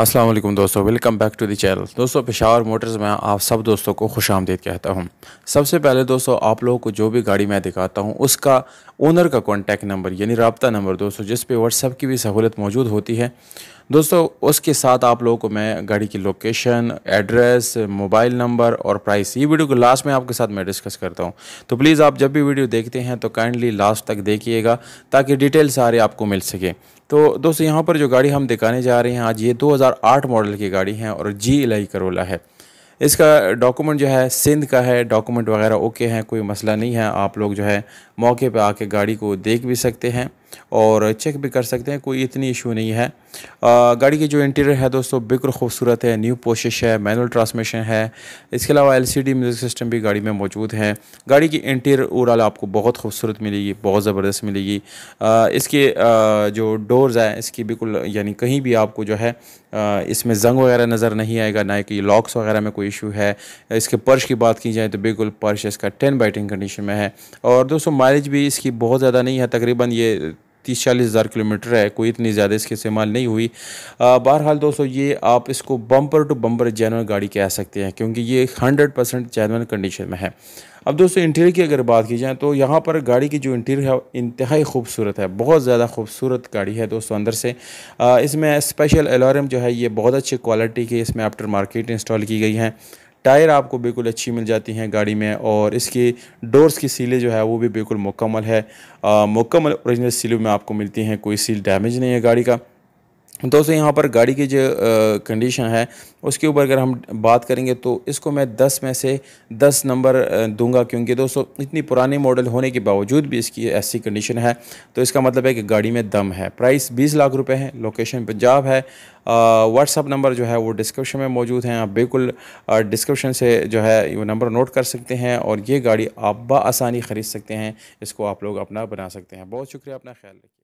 असलम दोस्तों welcome back to the channel दोस्तों Peshawar Motors में आप सब दोस्तों को खुश आमदीद कहता हूँ सबसे पहले दोस्तों आप लोगों को जो भी गाड़ी मैं दिखाता हूँ उसका ओनर का कॉन्टैक्ट नंबर यानी रबता नंबर दोस्तों जिस पे व्हाट्सअप की भी सहूलत मौजूद होती है दोस्तों उसके साथ आप लोगों को मैं गाड़ी की लोकेशन एड्रेस मोबाइल नंबर और प्राइस ये वीडियो को लास्ट में आपके साथ मैं डिस्कस करता हूँ तो प्लीज़ आप जब भी वीडियो देखते हैं तो काइंडली लास्ट तक देखिएगा ताकि डिटेल सारे आपको मिल सके तो दोस्तों यहाँ पर जो गाड़ी हम दिखाने जा रहे हैं आज ये दो मॉडल की गाड़ी है और जी इलाई करोला है इसका डॉक्यूमेंट जो है सिंध का है डॉक्यूमेंट वगैरह ओके हैं कोई मसला नहीं है आप लोग जो है मौके पर आके गाड़ी को देख भी सकते हैं और चेक भी कर सकते हैं कोई इतनी इशू नहीं है गाड़ी की जो इंटीरियर है दोस्तों बिल्कुल खूबसूरत है न्यू पोशिश है मैनुअल ट्रांसमिशन है इसके अलावा एल म्यूज़िक सिस्टम भी गाड़ी में मौजूद है गाड़ी की इंटीरियर ओवरऑल आपको बहुत खूबसूरत मिलेगी बहुत ज़बरदस्त मिलेगी इसके जो डोर्स हैं इसकी बिल्कुल यानी कहीं भी आपको जो है इसमें जंग वगैरह नज़र नहीं आएगा ना कि लॉक्स वगैरह में कोई इशू है इसके पर्श की बात की जाए तो बिल्कुल पर्श इसका टेन बाइटिंग कंडीशन में है और दोस्तों माइलेज भी इसकी बहुत ज़्यादा नहीं है तकरीबन ये तीस चालीस हज़ार किलोमीटर है कोई इतनी ज़्यादा इसके इस्तेमाल नहीं हुई बहरहाल दोस्तों ये आप इसको बम्पर टू बम्पर जैनवन गाड़ी कह सकते हैं क्योंकि ये हंड्रेड परसेंट जैनवन कंडीशन में है अब दोस्तों इंटीरियर की अगर बात की जाए तो यहाँ पर गाड़ी की जो इंटीरियर है इंतहाई खूबसूरत है बहुत ज़्यादा खूबसूरत गाड़ी है दोस्तों अंदर से इसमें स्पेशल अलार्म जो है ये बहुत अच्छी क्वालिटी की इसमें आफ्टर मार्केट इंस्टॉल की गई हैं टायर आपको बिल्कुल अच्छी मिल जाती हैं गाड़ी में और इसकी डोर्स की सीलें जो है वो भी बिल्कुल मुकम्मल है मुकम्मल ओरिजिनल सीलों में आपको मिलती हैं कोई सील डैमेज नहीं है गाड़ी का दोस्तों यहाँ पर गाड़ी की जो कंडीशन है उसके ऊपर अगर हम बात करेंगे तो इसको मैं 10 में से 10 नंबर दूंगा क्योंकि दोस्तों इतनी पुरानी मॉडल होने के बावजूद भी इसकी ऐसी कंडीशन है तो इसका मतलब है कि गाड़ी में दम है प्राइस 20 लाख रुपए है लोकेशन पंजाब है व्हाट्सअप नंबर जो है वो डिस्क्रिप्शन में मौजूद हैं आप बिल्कुल डिस्क्रिप्शन से जो है वो नंबर नोट कर सकते हैं और ये गाड़ी आप बसानी ख़रीद सकते हैं इसको आप लोग अपना बना सकते हैं बहुत शुक्रिया अपना ख्याल रखिए